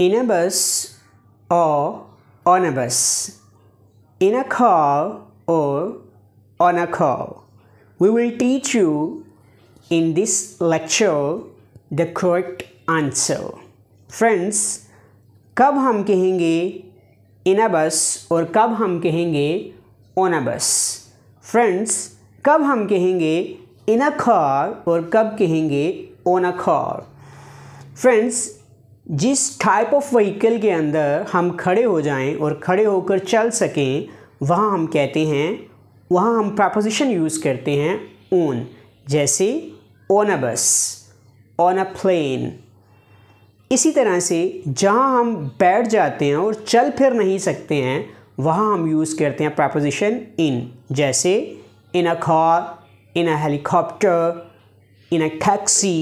in a bus or on a bus, in a car or on a car. We will teach you in this lecture the correct answer. Friends, कब हम कहेंगे इन अ बस और कब हम कहेंगे on अ बस फ्रेंड्स कब हम कहेंगे इन अ कार और कब कहेंगे ऑन अ कार फ्रेंड्स जिस टाइप ऑफ व्हीकल के अंदर हम खड़े हो जाएं और खड़े होकर चल सकें वहाँ हम कहते हैं वहाँ हम प्रपोजिशन यूज़ करते हैं ओन जैसे ऑन अ बस ऑन अ प्लेन इसी तरह से जहाँ हम बैठ जाते हैं और चल फिर नहीं सकते हैं वहाँ हम यूज़ करते हैं प्रपोजिशन इन जैसे in a car in a helicopter in a taxi